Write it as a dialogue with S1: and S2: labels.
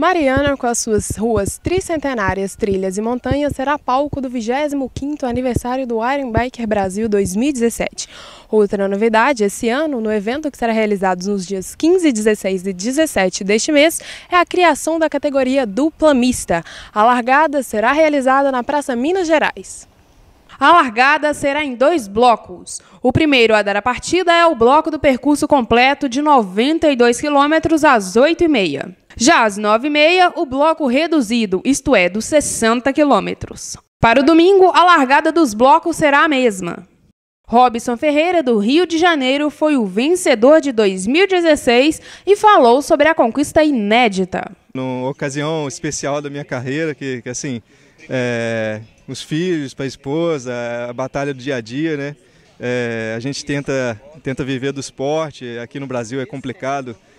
S1: Mariana, com as suas ruas tricentenárias, trilhas e montanhas, será palco do 25º aniversário do Iron Biker Brasil 2017. Outra novidade esse ano, no evento que será realizado nos dias 15, 16 e 17 deste mês, é a criação da categoria dupla mista. A largada será realizada na Praça Minas Gerais. A largada será em dois blocos. O primeiro a dar a partida é o bloco do percurso completo de 92 quilômetros às 8h30. Já às 9h30, o bloco reduzido, isto é, dos 60 quilômetros. Para o domingo, a largada dos blocos será a mesma. Robson Ferreira, do Rio de Janeiro, foi o vencedor de 2016 e falou sobre a conquista inédita
S2: numa ocasião especial da minha carreira, que, que assim, é, os filhos, para a esposa, a batalha do dia a dia, né? É, a gente tenta, tenta viver do esporte, aqui no Brasil é complicado